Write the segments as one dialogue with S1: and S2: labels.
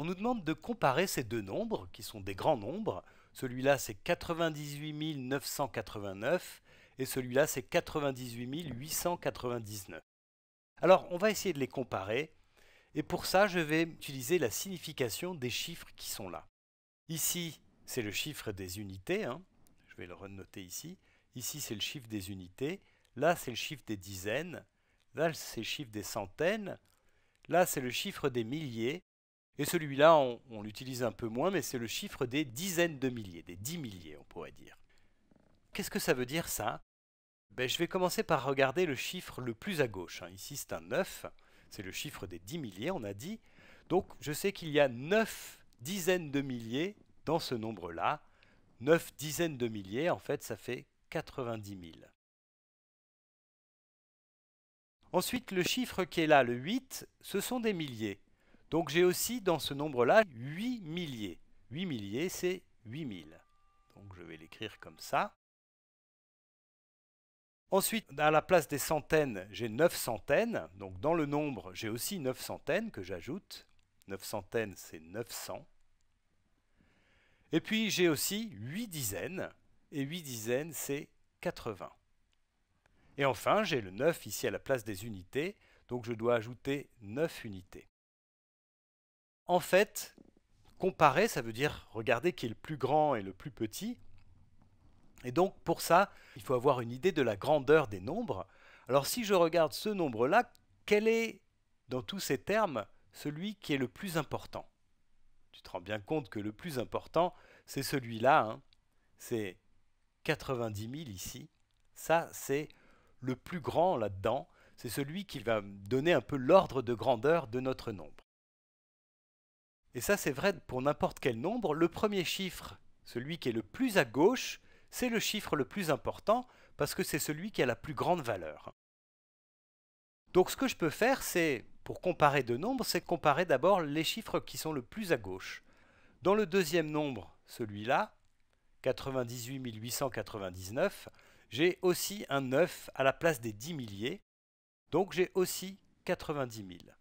S1: On nous demande de comparer ces deux nombres, qui sont des grands nombres. Celui-là, c'est 98 989 et celui-là, c'est 98 899. Alors, on va essayer de les comparer. Et pour ça, je vais utiliser la signification des chiffres qui sont là. Ici, c'est le chiffre des unités. Hein. Je vais le renoter ici. Ici, c'est le chiffre des unités. Là, c'est le chiffre des dizaines. Là, c'est le chiffre des centaines. Là, c'est le chiffre des milliers. Et celui-là, on, l'utilise un peu moins, mais c'est le chiffre des dizaines de milliers, des dix milliers, on pourrait dire. Qu'est-ce que ça veut dire ça ben, Je vais commencer par regarder le chiffre le plus à gauche. Hein. Ici, c'est un 9, c'est le chiffre des dix milliers, on a dit. Donc, je sais qu'il y a 9 dizaines de milliers dans ce nombre-là. 9 dizaines de milliers, en fait, ça fait 90 000. Ensuite, le chiffre qui est là, le 8, ce sont des milliers. Donc j'ai aussi dans ce nombre-là 8 milliers. 8 milliers, c'est 8000. Donc je vais l'écrire comme ça. Ensuite, à la place des centaines, j'ai 9 centaines. Donc dans le nombre, j'ai aussi 9 centaines que j'ajoute. 9 centaines, c'est 900. Et puis j'ai aussi 8 dizaines. Et 8 dizaines, c'est 80. Et enfin, j'ai le 9 ici à la place des unités. Donc je dois ajouter 9 unités en fait, comparer, ça veut dire regarder qui est le plus grand et le plus petit. Et donc pour ça, il faut avoir une idée de la grandeur des nombres. Alors si je regarde ce nombre-là, quel est, dans tous ces termes, celui qui est le plus important Tu te rends bien compte que le plus important, c'est celui-là. Hein. C'est 90 000 ici. Ça, c'est le plus grand là-dedans. C'est celui qui va donner un peu l'ordre de grandeur de notre nombre. Et ça, c'est vrai pour n'importe quel nombre. Le premier chiffre, celui qui est le plus à gauche, c'est le chiffre le plus important parce que c'est celui qui a la plus grande valeur. Donc ce que je peux faire, c'est, pour comparer deux nombres, c'est comparer d'abord les chiffres qui sont le plus à gauche. Dans le deuxième nombre, celui-là, 98 899, j'ai aussi un 9 à la place des 10 milliers, donc j'ai aussi 90 000.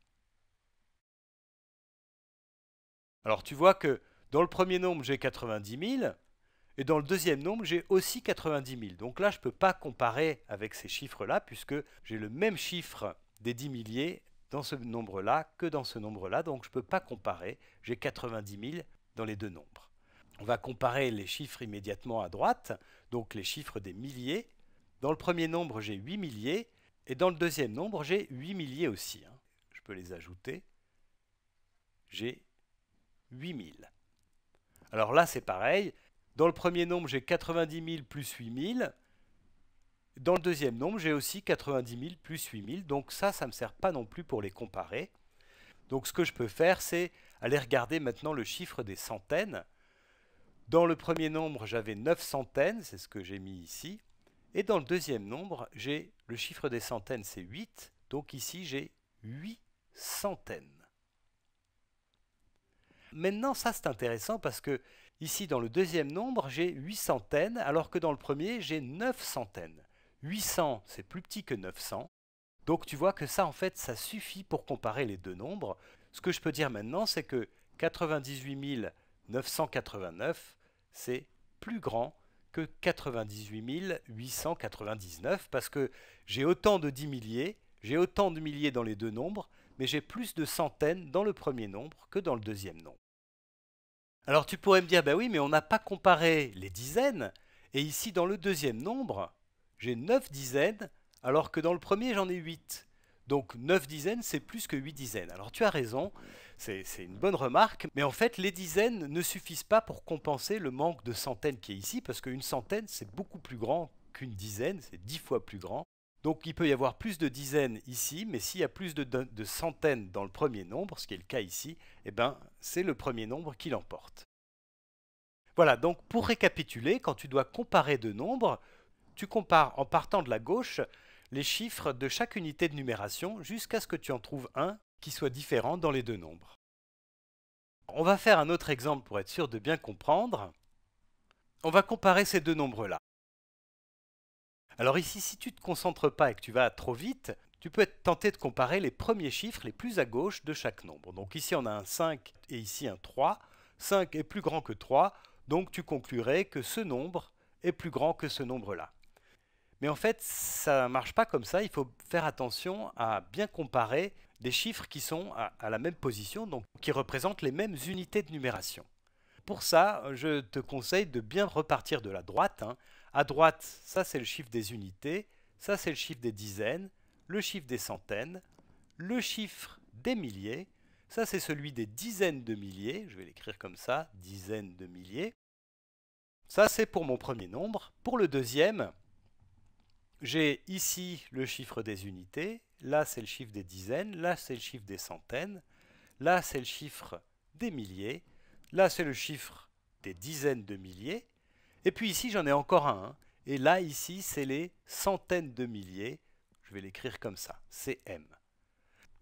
S1: Alors tu vois que dans le premier nombre, j'ai 90 000, et dans le deuxième nombre, j'ai aussi 90 000. Donc là, je ne peux pas comparer avec ces chiffres-là, puisque j'ai le même chiffre des 10 milliers dans ce nombre-là que dans ce nombre-là, donc je ne peux pas comparer. J'ai 90 000 dans les deux nombres. On va comparer les chiffres immédiatement à droite, donc les chiffres des milliers. Dans le premier nombre, j'ai 8 milliers, et dans le deuxième nombre, j'ai 8 milliers aussi. Hein. Je peux les ajouter. J'ai 8000. Alors là, c'est pareil. Dans le premier nombre, j'ai 90 000 plus 8000. Dans le deuxième nombre, j'ai aussi 90 000 plus 8000. Donc ça, ça ne me sert pas non plus pour les comparer. Donc ce que je peux faire, c'est aller regarder maintenant le chiffre des centaines. Dans le premier nombre, j'avais 9 centaines, c'est ce que j'ai mis ici. Et dans le deuxième nombre, j'ai le chiffre des centaines, c'est 8. Donc ici, j'ai 8 centaines. Maintenant, ça c'est intéressant parce que ici dans le deuxième nombre, j'ai 8 centaines, alors que dans le premier, j'ai 9 centaines. 800, c'est plus petit que 900. Donc tu vois que ça, en fait, ça suffit pour comparer les deux nombres. Ce que je peux dire maintenant, c'est que 98 989, c'est plus grand que 98 899, parce que j'ai autant de 10 milliers, j'ai autant de milliers dans les deux nombres, mais j'ai plus de centaines dans le premier nombre que dans le deuxième nombre. Alors tu pourrais me dire, ben oui, mais on n'a pas comparé les dizaines, et ici dans le deuxième nombre, j'ai 9 dizaines, alors que dans le premier j'en ai 8. Donc 9 dizaines, c'est plus que 8 dizaines. Alors tu as raison, c'est une bonne remarque, mais en fait les dizaines ne suffisent pas pour compenser le manque de centaines qui est ici, parce qu'une centaine c'est beaucoup plus grand qu'une dizaine, c'est 10 fois plus grand. Donc il peut y avoir plus de dizaines ici, mais s'il y a plus de, centaines dans le premier nombre, ce qui est le cas ici, eh ben, c'est le premier nombre qui l'emporte. Voilà, donc pour récapituler, quand tu dois comparer deux nombres, tu compares en partant de la gauche les chiffres de chaque unité de numération jusqu'à ce que tu en trouves un qui soit différent dans les deux nombres. On va faire un autre exemple pour être sûr de bien comprendre. On va comparer ces deux nombres-là. Alors ici, si tu ne te concentres pas et que tu vas trop vite, tu peux être tenté de comparer les premiers chiffres les plus à gauche de chaque nombre. Donc ici, on a un 5 et ici un 3. 5 est plus grand que 3, donc tu conclurais que ce nombre est plus grand que ce nombre-là. Mais en fait, ça ne marche pas comme ça. Il faut faire attention à bien comparer des chiffres qui sont à, la même position, donc qui représentent les mêmes unités de numération. Pour ça, je te conseille de bien repartir de la droite. Hein, à droite, ça c'est le chiffre des unités, ça c'est le chiffre des dizaines, le chiffre des centaines, le chiffre des milliers, ça c'est celui des dizaines de milliers, je vais l'écrire comme ça, dizaines de milliers. Ça c'est pour mon premier nombre. Pour le deuxième, j'ai ici le chiffre des unités, là c'est le chiffre des dizaines, là c'est le chiffre des centaines, là c'est le chiffre des milliers, là c'est le chiffre des dizaines de milliers, et puis ici, j'en ai encore un. Hein. Et là, ici, c'est les centaines de milliers. Je vais l'écrire comme ça, CM.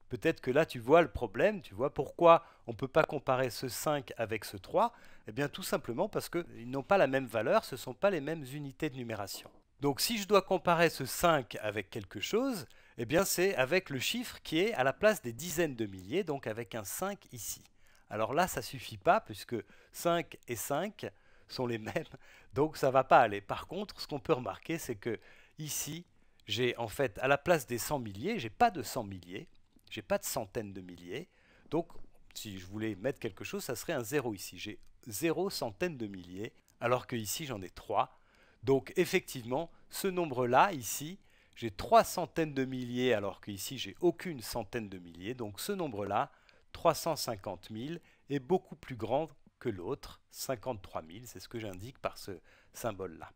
S1: Peut-être que là, tu vois le problème, tu vois pourquoi on ne peut pas comparer ce 5 avec ce 3. Eh bien, tout simplement parce qu'ils n'ont pas la même valeur, ce ne sont pas les mêmes unités de numération. Donc, si je dois comparer ce 5 avec quelque chose, eh bien, c'est avec le chiffre qui est à la place des dizaines de milliers, donc avec un 5 ici. Alors là, ça ne suffit pas, puisque 5 et 5, sont les mêmes, donc ça va pas aller. Par contre, ce qu'on peut remarquer, c'est que ici, j'ai en fait, à la place des 100 milliers, j'ai pas de 100 milliers, j'ai pas de centaines de milliers, donc si je voulais mettre quelque chose, ça serait un 0 ici. J'ai 0 centaines de milliers, alors que ici j'en ai 3. Donc effectivement, ce nombre-là, ici, j'ai 3 centaines de milliers, alors qu'ici j'ai aucune centaine de milliers. Donc ce nombre-là, 350 000, est beaucoup plus grand l'autre, 53 000, c'est ce que j'indique par ce symbole-là.